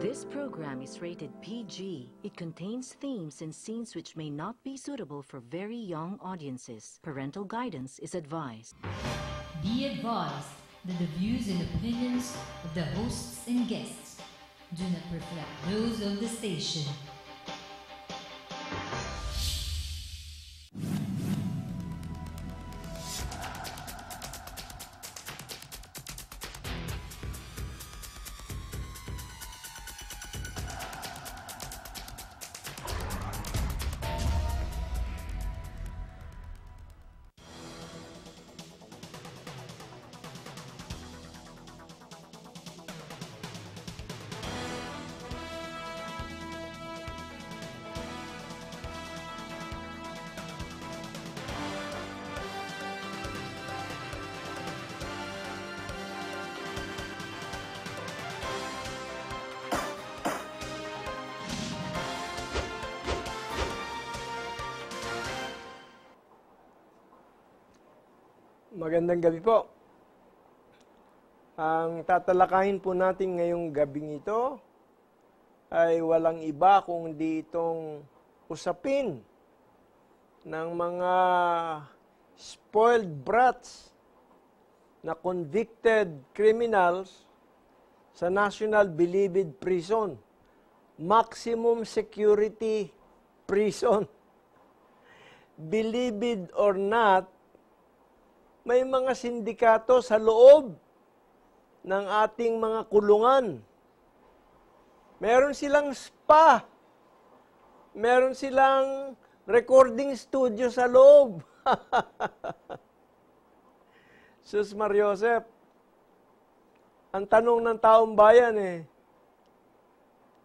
This program is rated PG. It contains themes and scenes which may not be suitable for very young audiences. Parental guidance is advised. Be advised that the views and opinions of the hosts and guests do not reflect those of the station. Magandang gabi po. Ang tatalakayin po natin ngayong gabi ito ay walang iba kundi itong usapin ng mga spoiled brats na convicted criminals sa National Believed Prison, maximum security prison. Believed or not, may mga sindikato sa loob ng ating mga kulungan. Meron silang spa. Meron silang recording studio sa loob. Sus Mar ang tanong ng taong bayan eh,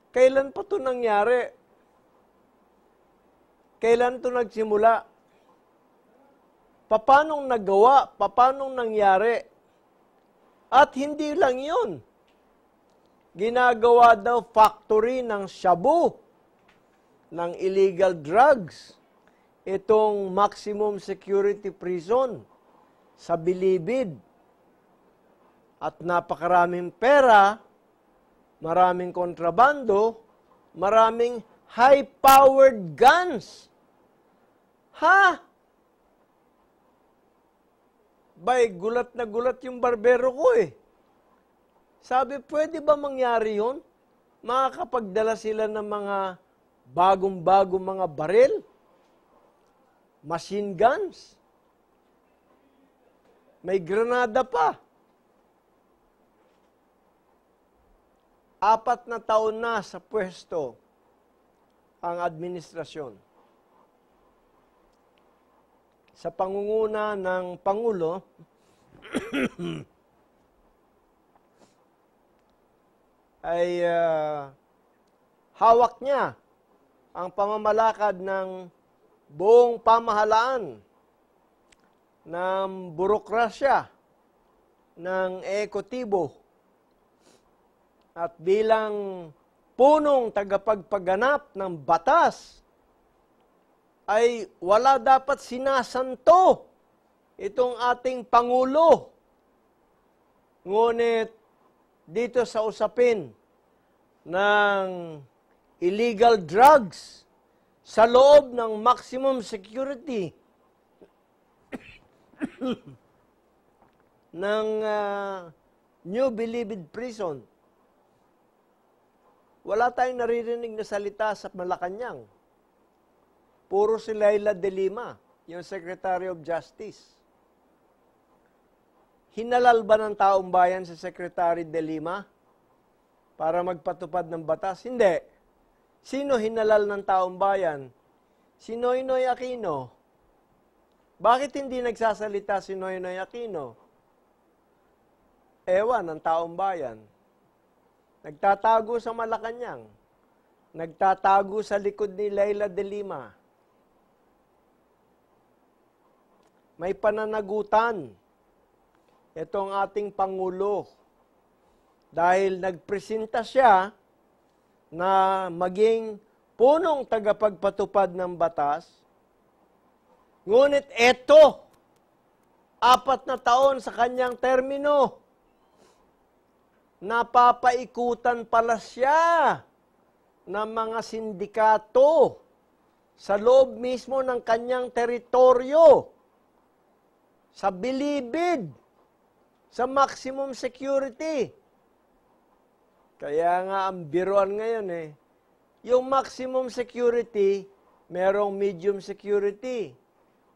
kailan pa to nangyari? Kailan to nagsimula? Papanong nagawa? Papanong nangyari? At hindi lang yun. Ginagawa daw factory ng shabu, ng illegal drugs, itong maximum security prison sa Bilibid. At napakaraming pera, maraming kontrabando, maraming high-powered guns. Ha? bay, gulat na gulat yung barbero ko eh. Sabi, pwede ba mangyari yon? Makakapagdala sila ng mga bagong-bagong mga baril, machine guns, may granada pa. Apat na taon na sa pwesto ang administrasyon sa pangunguna ng Pangulo, ay uh, hawak niya ang pamamalakad ng buong pamahalaan ng burokrasya ng ekotibo at bilang punong tagapagpaganap ng batas ay wala dapat sinasanto itong ating Pangulo. Ngunit dito sa usapin ng illegal drugs sa loob ng maximum security ng uh, New Believed Prison, wala tayong naririnig na salita sa Malacanang Puro si Laila de Lima, yung Secretary of Justice. Hinalal ba ng taong bayan si Secretary de Lima para magpatupad ng batas? Hindi. Sino hinalal ng taong bayan? Si Noynoy Aquino. Bakit hindi nagsasalita si Noynoy Aquino? Ewan ng taong bayan. Nagtatago sa Malacanang. Nagtatago sa likod ni Leila de Lima. May pananagutan itong ating Pangulo dahil nagpresenta siya na maging punong tagapagpatupad ng batas. Ngunit eto, apat na taon sa kanyang termino, napapaikutan pala siya ng mga sindikato sa loob mismo ng kanyang teritoryo sa bilibid, sa maximum security. Kaya nga ang biruan ngayon eh, yung maximum security, merong medium security,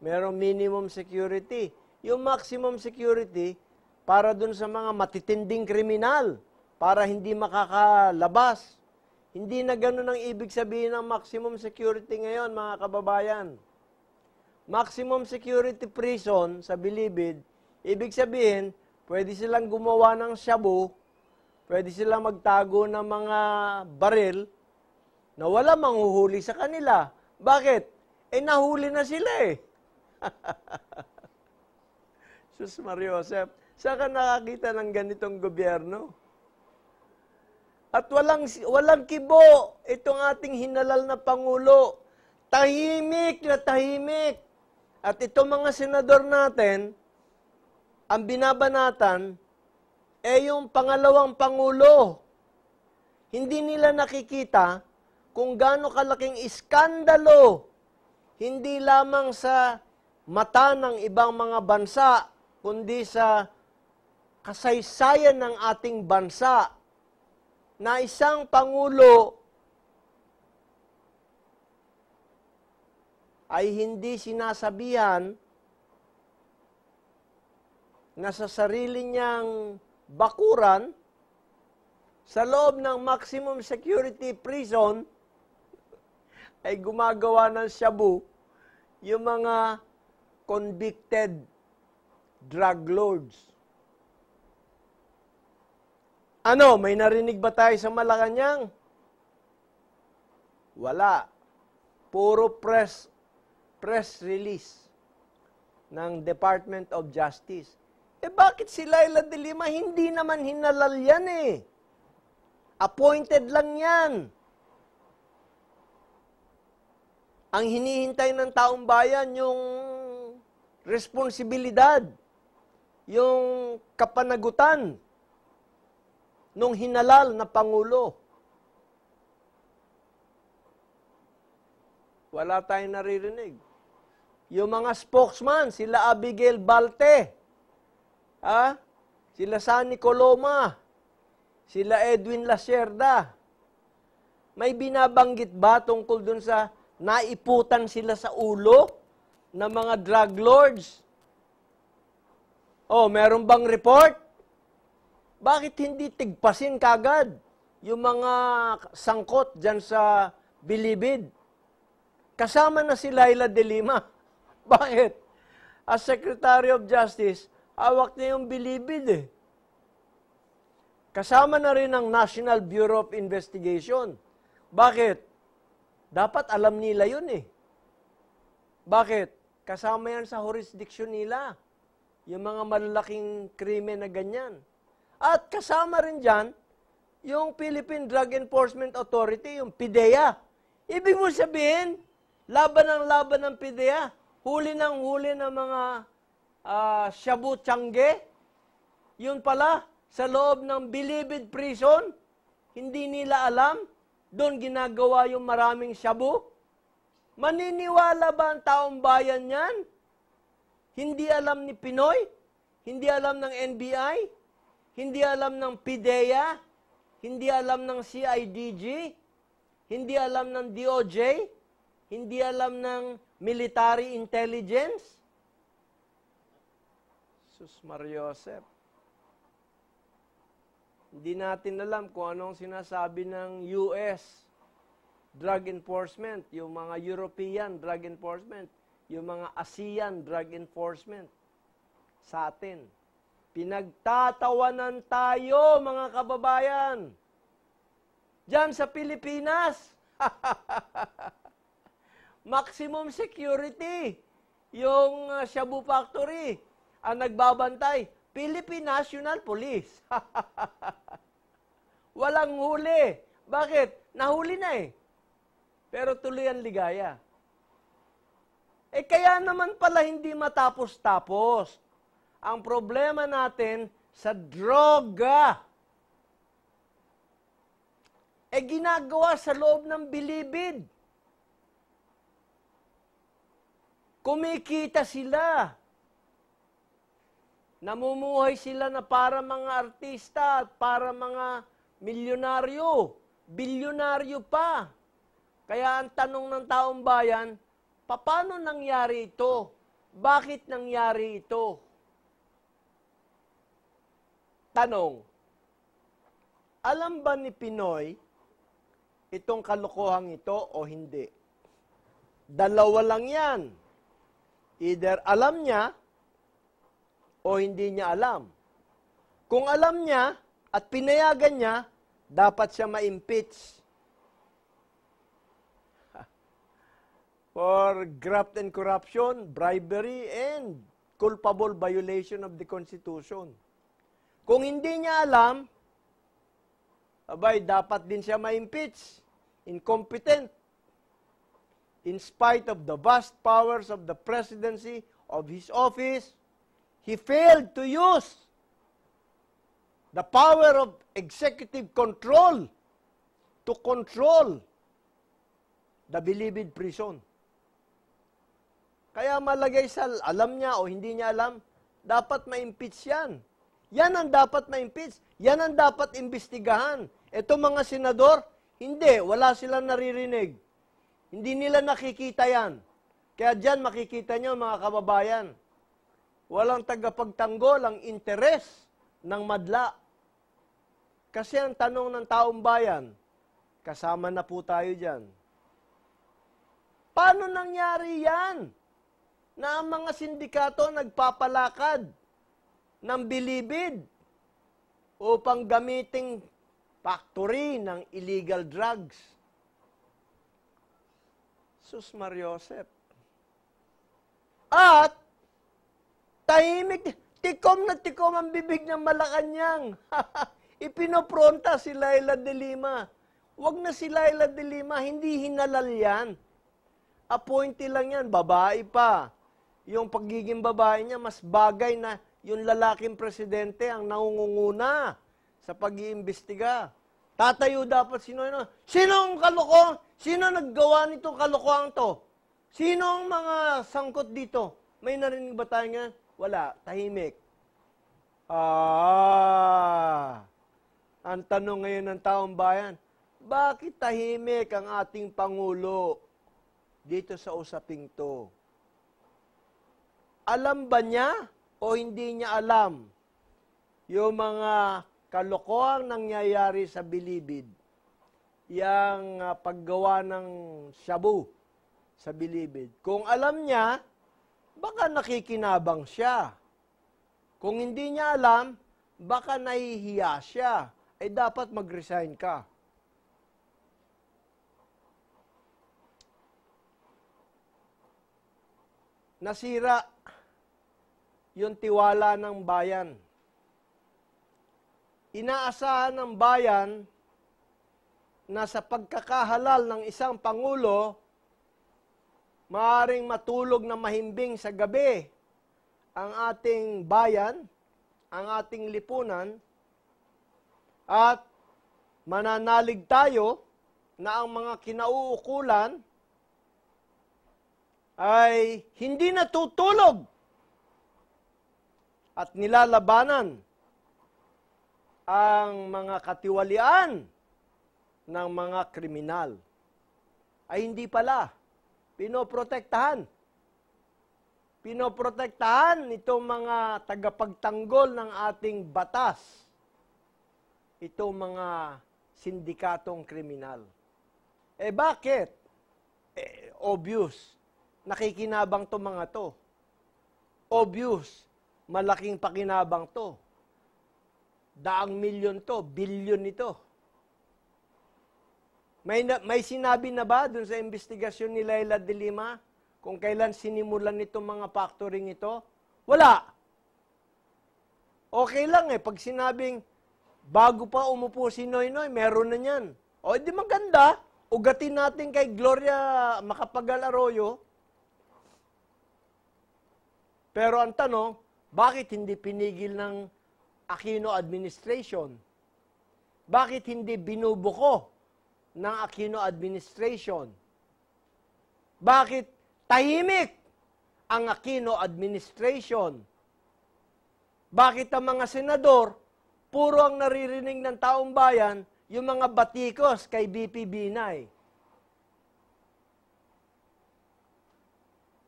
merong minimum security. Yung maximum security, para dun sa mga matitinding kriminal, para hindi makakalabas. Hindi na ganun ang ibig sabihin ng maximum security ngayon, mga kababayan maximum security prison sa Bilibid, ibig sabihin, pwede silang gumawa ng shabu, pwede silang magtago ng mga baril na wala manghuhuli sa kanila. Bakit? Eh, nahuli na sila eh. Sus Mario Joseph, saan ka nakakita ng ganitong gobyerno? At walang, walang kibo itong ating hinalal na Pangulo. Tahimik na tahimik. At itong mga senador natin, ang binabanatan, eh yung pangalawang pangulo. Hindi nila nakikita kung gaano kalaking iskandalo, hindi lamang sa mata ng ibang mga bansa, kundi sa kasaysayan ng ating bansa na isang pangulo ay hindi sinasabihan na sa sarili niyang bakuran sa loob ng maximum security prison ay gumagawa ng shabu yung mga convicted drug lords. Ano, may narinig ba tayo sa Malacanang? Wala. Puro press press release ng Department of Justice. Eh bakit si Laila de Lima? Hindi naman hinalal yan eh. Appointed lang yan. Ang hinihintay ng taong bayan, yung responsibilidad, yung kapanagutan nung hinalal na Pangulo. Wala tayong naririnig. Yung mga spokesman, sila Abigail Balte, ha? sila Sunny Coloma, sila Edwin Lacerda. May binabanggit ba tungkol dun sa naiputan sila sa ulo ng mga drug lords? Oh, meron bang report? Bakit hindi tigpasin kagad yung mga sangkot dyan sa bilibid? Kasama na si Laila de Lima. Bakit? As Secretary of Justice, hawak niya yung bilibid eh. Kasama na rin ang National Bureau of Investigation. Bakit? Dapat alam nila yun eh. Bakit? Kasama yan sa jurisdiction nila. Yung mga malalaking krimen na ganyan. At kasama rin dyan, yung Philippine Drug Enforcement Authority, yung PIDEA. Ibig mo sabihin, laban ang laban ng PIDEA huli ng huli ng mga uh, shabu changge, yun pala, sa loob ng Bilibid Prison, hindi nila alam, doon ginagawa yung maraming shabu. Maniniwala ba ang taong bayan yan? Hindi alam ni Pinoy, hindi alam ng NBI, hindi alam ng PIDEA, hindi alam ng CIDG, hindi alam ng DOJ, hindi alam ng military intelligence? Sus Mariosep. Hindi natin alam kung anong sinasabi ng US drug enforcement, yung mga European drug enforcement, yung mga ASEAN drug enforcement sa atin. Pinagtatawanan tayo, mga kababayan. Diyan sa Pilipinas. maximum security yung uh, Shabu Factory ang nagbabantay. Philippine National Police. Walang huli. Bakit? Nahuli na eh. Pero tuloy ang ligaya. Eh kaya naman pala hindi matapos-tapos. Ang problema natin sa droga. Eh ginagawa sa loob ng bilibid. Kumikita sila. Namumuhay sila na para mga artista at para mga milyonaryo, bilyonaryo pa. Kaya ang tanong ng taong bayan, paano nangyari ito? Bakit nangyari ito? Tanong, alam ba ni Pinoy itong kalokohang ito o hindi? Dalawa lang yan. Either alam niya o hindi niya alam. Kung alam niya at pinayagan niya, dapat siya ma-impeach. For graft and corruption, bribery, and culpable violation of the Constitution. Kung hindi niya alam, abay, dapat din siya ma-impeach. Incompetent in spite of the vast powers of the presidency of his office, he failed to use the power of executive control to control the believed prison. Kaya malagay sa alam niya o hindi niya alam, dapat ma-impeach yan. Yan ang dapat ma-impeach. Yan ang dapat imbestigahan. Ito mga senador, hindi, wala silang naririnig. Hindi nila nakikita yan. Kaya dyan makikita nyo mga kababayan, walang tagapagtanggol ang interes ng madla. Kasi ang tanong ng taong bayan, kasama na po tayo dyan. Paano nangyari yan? Na ang mga sindikato nagpapalakad ng bilibid upang gamiting factory ng illegal drugs Sus Mariosep. At tahimik, tikom na tikom ang bibig ng Malacanang. Ipinopronta si Laila de Lima. Huwag na si Laila de Lima, hindi hinalal yan. Appointee lang yan, babae pa. Yung pagiging babae niya, mas bagay na yung lalaking presidente ang nangunguna sa pag-iimbestiga. Tatayo dapat sino yun. Sino ang kalokohan? Sino naggawa nitong kalokohan to? Sino ang mga sangkot dito? May narinig ba tayo nga? Wala. Tahimik. Ah! Ang tanong ngayon ng taong bayan, bakit tahimik ang ating Pangulo dito sa usaping to? Alam ba niya o hindi niya alam yung mga kalokohang nangyayari sa bilibid, yung uh, ah, paggawa ng shabu sa bilibid. Kung alam niya, baka nakikinabang siya. Kung hindi niya alam, baka nahihiya siya. Eh dapat mag-resign ka. Nasira yung tiwala ng bayan inaasahan ng bayan na sa pagkakahalal ng isang pangulo, maaring matulog na mahimbing sa gabi ang ating bayan, ang ating lipunan, at mananalig tayo na ang mga kinauukulan ay hindi natutulog at nilalabanan ang mga katiwalian ng mga kriminal ay hindi pala pinoprotektahan. Pinoprotektahan itong mga tagapagtanggol ng ating batas. Itong mga sindikatong kriminal. Eh bakit? Eh, obvious. Nakikinabang to mga to. Obvious. Malaking pakinabang to daang milyon to, bilyon ito. May, na, may sinabi na ba dun sa investigasyon ni Laila de Lima kung kailan sinimulan nitong mga factoring ito? Wala. Okay lang eh, pag sinabing bago pa umupo si Noy Noy, meron na niyan. O, di maganda. Ugatin natin kay Gloria Macapagal Arroyo. Pero ang tanong, bakit hindi pinigil ng Aquino administration? Bakit hindi binubuko ng Aquino administration? Bakit tahimik ang Aquino administration? Bakit ang mga senador, puro ang naririnig ng taong bayan, yung mga batikos kay BP Binay?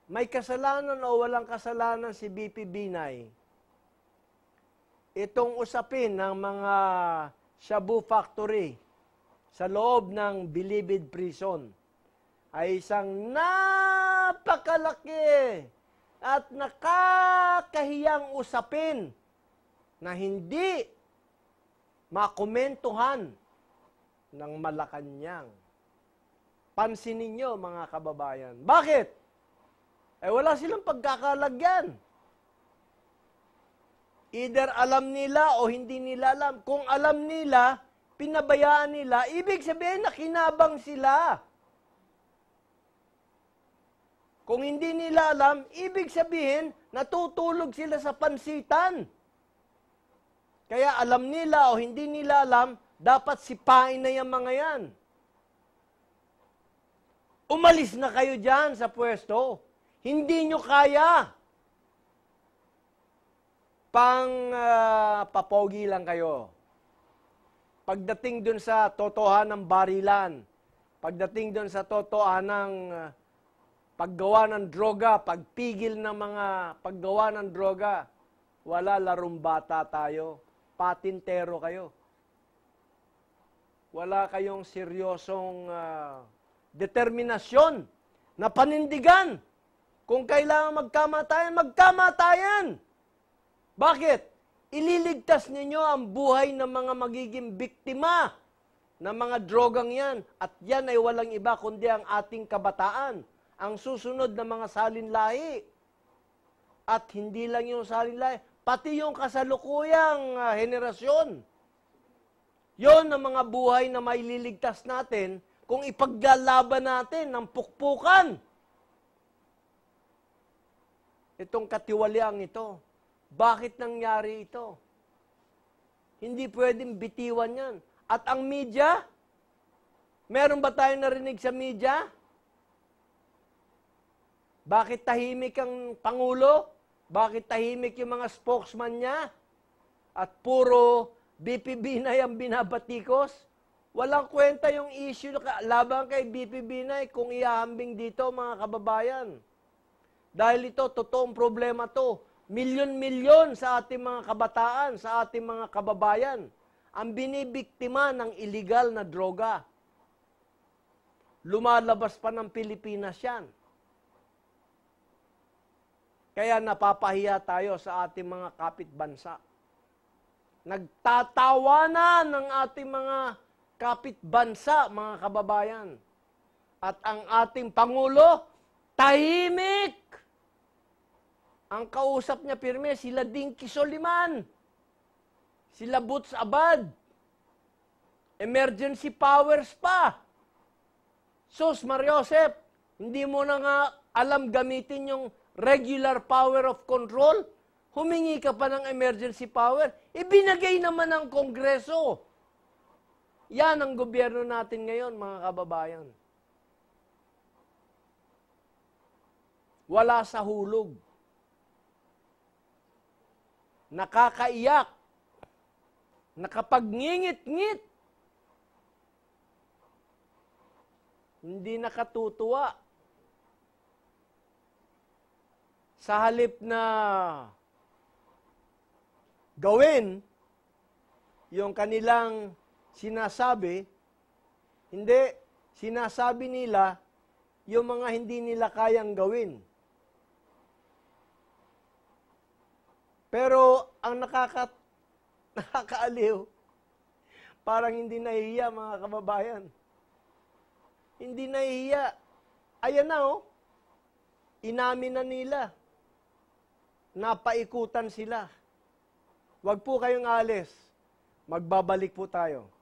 May kasalanan o walang kasalanan si BP Binay? itong usapin ng mga shabu factory sa loob ng Bilibid Prison ay isang napakalaki at nakakahiyang usapin na hindi makomentuhan ng Malacanang. Pansinin nyo, mga kababayan. Bakit? Eh, wala silang pagkakalagyan. Either alam nila o hindi nila alam. Kung alam nila, pinabayaan nila, ibig sabihin na kinabang sila. Kung hindi nila alam, ibig sabihin natutulog sila sa pansitan. Kaya alam nila o hindi nila alam, dapat sipain na yung mga yan. Umalis na kayo dyan sa pwesto. Hindi nyo kaya pang uh, papogi lang kayo. Pagdating dun sa totohan ng barilan, pagdating dun sa totohan ng uh, paggawa ng droga, pagpigil ng mga paggawa ng droga, wala larong bata tayo. Patintero kayo. Wala kayong seryosong uh, determinasyon na panindigan. Kung kailangan magkamatayan, magkamatayan. Bakit? Ililigtas ninyo ang buhay ng mga magiging biktima ng mga drogang yan. At yan ay walang iba kundi ang ating kabataan. Ang susunod na mga salinlahi. At hindi lang yung salinlahi, pati yung kasalukuyang ah, henerasyon. Yon ang mga buhay na maililigtas natin kung ipaglalaban natin ng pukpukan. Itong katiwaliang ito. Bakit nangyari ito? Hindi pwedeng bitiwan yan. At ang media, meron ba tayong narinig sa media? Bakit tahimik ang Pangulo? Bakit tahimik yung mga spokesman niya? At puro BPB na yung binabatikos? Walang kwenta yung issue laban kay BP Binay eh, kung iahambing dito mga kababayan. Dahil ito, totoong problema to milyon-milyon sa ating mga kabataan, sa ating mga kababayan, ang binibiktima ng illegal na droga. Lumalabas pa ng Pilipinas yan. Kaya napapahiya tayo sa ating mga kapitbansa. Nagtatawanan ng ating mga kapitbansa, mga kababayan. At ang ating Pangulo, tahimik ang kausap niya, Pirme, sila Dinky Soliman. Sila Boots Abad. Emergency powers pa. Sus, Mariosep, hindi mo na nga alam gamitin yung regular power of control? Humingi ka pa ng emergency power? Ibinagay naman ng Kongreso. Yan ang gobyerno natin ngayon, mga kababayan. Wala sa hulog nakakaiyak, nakapagngingit-ngit, hindi nakatutuwa. Sa halip na gawin yung kanilang sinasabi, hindi, sinasabi nila yung mga hindi nila kayang gawin. Pero ang nakaka, nakakaaliw, parang hindi nahihiya mga kababayan. Hindi nahihiya. Ayan na oh, inamin na nila. Napaikutan sila. Huwag po kayong alis. Magbabalik po tayo.